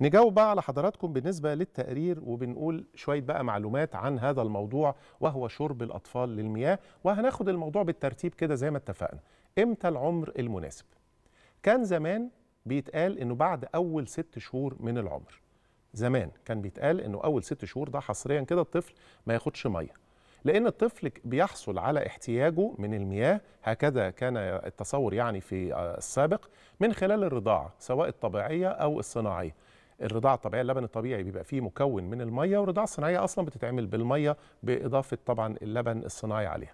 نجاوب بقى على حضراتكم بالنسبة للتقرير وبنقول شوية بقى معلومات عن هذا الموضوع وهو شرب الأطفال للمياه وهناخد الموضوع بالترتيب كده زي ما اتفقنا إمتى العمر المناسب؟ كان زمان بيتقال إنه بعد أول ست شهور من العمر زمان كان بيتقال إنه أول ست شهور ده حصريا كده الطفل ما ياخدش مية لأن الطفل بيحصل على احتياجه من المياه هكذا كان التصور يعني في السابق من خلال الرضاعة سواء الطبيعية أو الصناعية الرضاعه الطبيعيه اللبن الطبيعي بيبقى فيه مكون من الميه والرضاعه الصناعيه اصلا بتتعمل بالميه باضافه طبعا اللبن الصناعي عليها.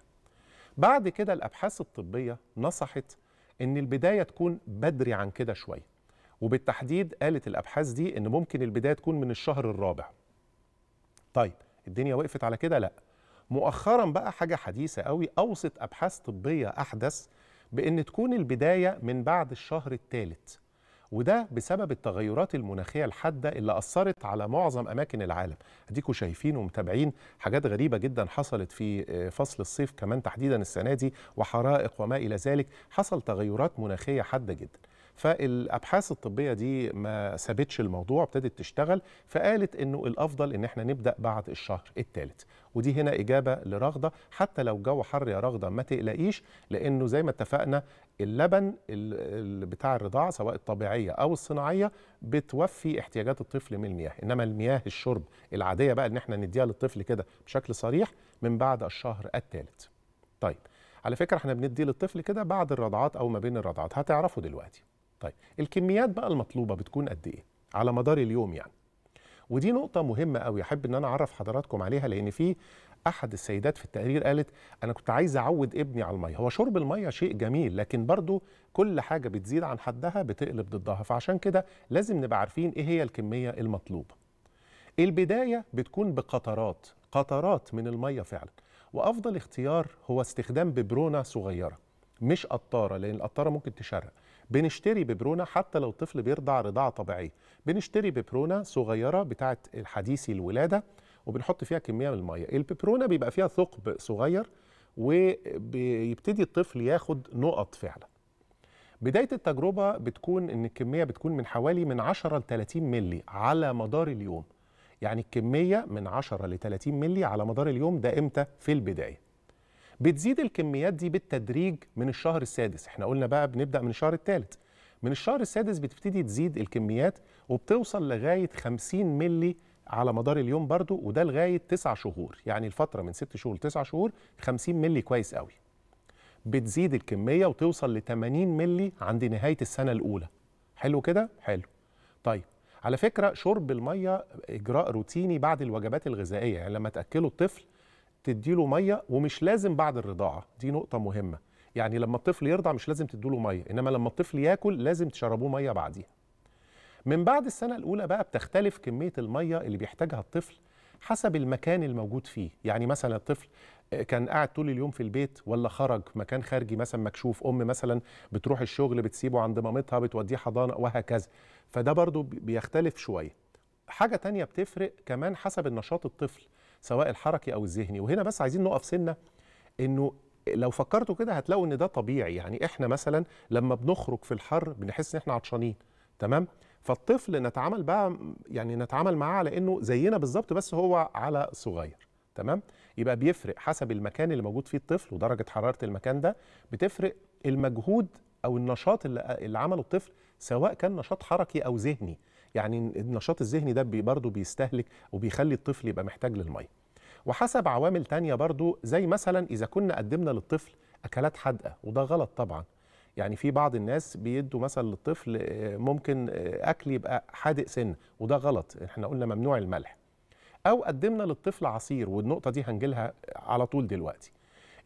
بعد كده الابحاث الطبيه نصحت ان البدايه تكون بدري عن كده شويه. وبالتحديد قالت الابحاث دي ان ممكن البدايه تكون من الشهر الرابع. طيب الدنيا وقفت على كده؟ لا. مؤخرا بقى حاجه حديثه قوي اوصت ابحاث طبيه احدث بان تكون البدايه من بعد الشهر الثالث وده بسبب التغيرات المناخيه الحاده اللي اثرت على معظم اماكن العالم اديكم شايفين ومتابعين حاجات غريبه جدا حصلت في آه، فصل الصيف كمان تحديدا السنه دي وحرائق وما الى ذلك حصل تغيرات مناخيه حاده جدا فالابحاث الطبيه دي ما سابتش الموضوع ابتدت تشتغل فقالت انه الافضل ان احنا نبدا بعد الشهر الثالث ودي هنا اجابه لرغده حتى لو الجو حر يا رغده ما تقلقيش لانه زي ما اتفقنا اللبن اللي بتاع الرضاعه سواء الطبيعيه او الصناعيه بتوفي احتياجات الطفل من المياه انما المياه الشرب العاديه بقى ان احنا نديها للطفل كده بشكل صريح من بعد الشهر الثالث طيب على فكره احنا بندي للطفل كده بعد الرضعات او ما بين الرضعات هتعرفوا دلوقتي طيب الكميات بقى المطلوبه بتكون قد ايه على مدار اليوم يعني ودي نقطة مهمة أوي أحب إن أنا أعرف حضراتكم عليها لأن في أحد السيدات في التقرير قالت أنا كنت عايزة أعود ابني على المية، هو شرب المية شيء جميل لكن برضه كل حاجة بتزيد عن حدها بتقلب ضدها، فعشان كده لازم نبقى عارفين إيه هي الكمية المطلوبة. البداية بتكون بقطرات، قطرات من المية فعلا، وأفضل اختيار هو استخدام ببرونة صغيرة مش قطارة لأن القطارة ممكن تشرق. بنشتري ببرونة حتى لو الطفل بيرضع رضاعة طبيعية بنشتري ببرونة صغيرة بتاعة حديثي الولادة وبنحط فيها كمية من المية الببرونة بيبقى فيها ثقب صغير وبيبتدي الطفل ياخد نقط فعلا بداية التجربة بتكون إن الكمية بتكون من حوالي من 10 ل 30 ملي على مدار اليوم يعني الكمية من 10 ل 30 ملي على مدار اليوم ده إمتى في البداية بتزيد الكميات دي بالتدريج من الشهر السادس احنا قلنا بقى بنبدا من الشهر الثالث من الشهر السادس بتبتدي تزيد الكميات وبتوصل لغايه 50 مللي على مدار اليوم برضو وده لغايه 9 شهور يعني الفتره من 6 شهور ل 9 شهور 50 مللي كويس قوي بتزيد الكميه وتوصل ل 80 مللي عند نهايه السنه الاولى حلو كده حلو طيب على فكره شرب الميه اجراء روتيني بعد الوجبات الغذائيه يعني لما تاكله الطفل تديله ميه ومش لازم بعد الرضاعه دي نقطه مهمه يعني لما الطفل يرضع مش لازم تديله ميه انما لما الطفل ياكل لازم تشربوه ميه بعديها من بعد السنه الاولى بقى بتختلف كميه الميه اللي بيحتاجها الطفل حسب المكان الموجود فيه يعني مثلا الطفل آه، كان قاعد طول اليوم في البيت ولا خرج مكان خارجي مثلا مكشوف ام مثلا بتروح الشغل بتسيبه عند مامتها بتوديه حضانه وهكذا فده برضو بيختلف شويه حاجه تانية بتفرق كمان حسب النشاط الطفل سواء الحركي او الذهني وهنا بس عايزين نقف سنه انه لو فكرتوا كده هتلاقوا ان ده طبيعي يعني احنا مثلا لما بنخرج في الحر بنحس ان احنا عطشانين تمام فالطفل نتعامل بقى يعني نتعامل معاه على انه زينا بالظبط بس هو على صغير تمام يبقى بيفرق حسب المكان اللي موجود فيه الطفل ودرجه حراره المكان ده بتفرق المجهود او النشاط اللي, اللي عمله الطفل سواء كان نشاط حركي او ذهني يعني النشاط الذهني ده برضه بيستهلك وبيخلي الطفل يبقى محتاج للميه وحسب عوامل تانية برضه زي مثلا إذا كنا قدمنا للطفل أكلات حادقة وده غلط طبعا يعني في بعض الناس بيدوا مثلا للطفل آه، ممكن آه، أكل يبقى حادق سن وده غلط احنا قلنا ممنوع الملح أو قدمنا للطفل عصير والنقطة دي هنجيلها على طول دلوقتي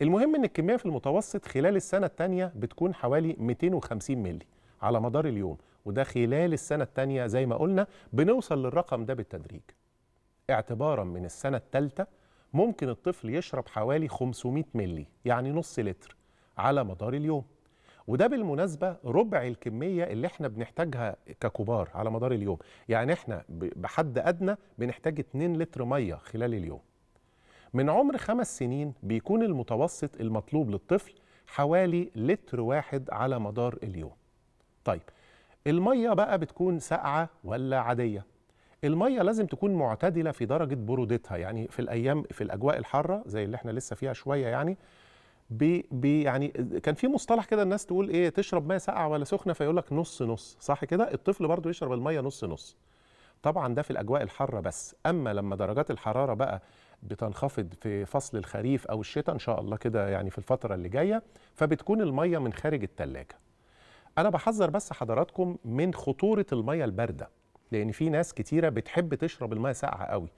المهم ان الكميه في المتوسط خلال السنه الثانيه بتكون حوالي 250 مللي على مدار اليوم وده خلال السنة الثانية زي ما قلنا بنوصل للرقم ده بالتدريج اعتبارا من السنة الثالثة ممكن الطفل يشرب حوالي 500 ملي يعني نص لتر على مدار اليوم وده بالمناسبة ربع الكمية اللي احنا بنحتاجها ككبار على مدار اليوم يعني احنا بحد أدنى بنحتاج 2 لتر مية خلال اليوم من عمر خمس سنين بيكون المتوسط المطلوب للطفل حوالي لتر واحد على مدار اليوم طيب الميه بقى بتكون ساقعه ولا عاديه الميه لازم تكون معتدله في درجه برودتها يعني في الايام في الاجواء الحاره زي اللي احنا لسه فيها شويه يعني بي بي يعني كان في مصطلح كده الناس تقول ايه تشرب ميه ساقعه ولا سخنه فيقول لك نص نص صح كده الطفل برضو يشرب الميه نص نص طبعا ده في الاجواء الحاره بس اما لما درجات الحراره بقى بتنخفض في فصل الخريف او الشتاء ان شاء الله كده يعني في الفتره اللي جايه فبتكون الميه من خارج الثلاجه انا بحذر بس حضراتكم من خطوره الميه البارده لان في ناس كتيره بتحب تشرب الميه ساقعه قوي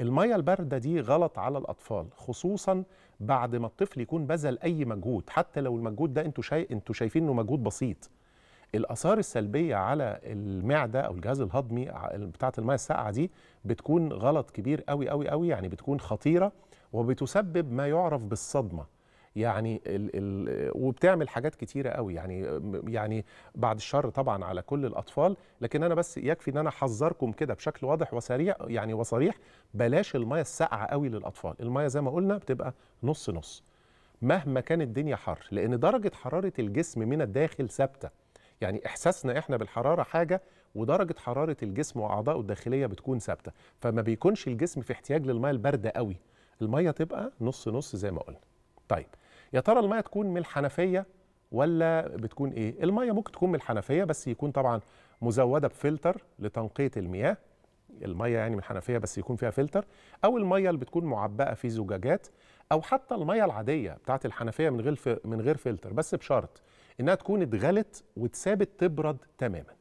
الميه البارده دي غلط على الاطفال خصوصا بعد ما الطفل يكون بذل اي مجهود حتى لو المجهود ده انتوا شايف انتوا شايفين انه مجهود بسيط الاثار السلبيه على المعده او الجهاز الهضمي بتاعه الميه الساقعه دي بتكون غلط كبير قوي قوي قوي يعني بتكون خطيره وبتسبب ما يعرف بالصدمه يعني ال ال وبتعمل حاجات كتيره قوي يعني يعني بعد الشر طبعا على كل الاطفال لكن انا بس يكفي ان انا احذركم كده بشكل واضح وسريع يعني وصريح بلاش الميه الساقعه قوي للاطفال الميه زي ما قلنا بتبقى نص نص مهما كانت الدنيا حر لان درجه حراره الجسم من الداخل ثابته يعني احساسنا احنا بالحراره حاجه ودرجه حراره الجسم واعضائه الداخليه بتكون ثابته فما بيكونش الجسم في احتياج للميه البارده قوي الميه تبقى نص نص زي ما قلنا طيب يا ترى الميه تكون من الحنفيه ولا بتكون ايه الميه ممكن تكون من الحنفيه بس يكون طبعا مزوده بفلتر لتنقيه المياه الميه يعني من الحنفيه بس يكون فيها فلتر او الميه اللي بتكون معبأه في زجاجات او حتى الميه العاديه بتاعه الحنفيه من غير من غير فلتر بس بشرط انها تكون اتغلت واتسابت تبرد تماما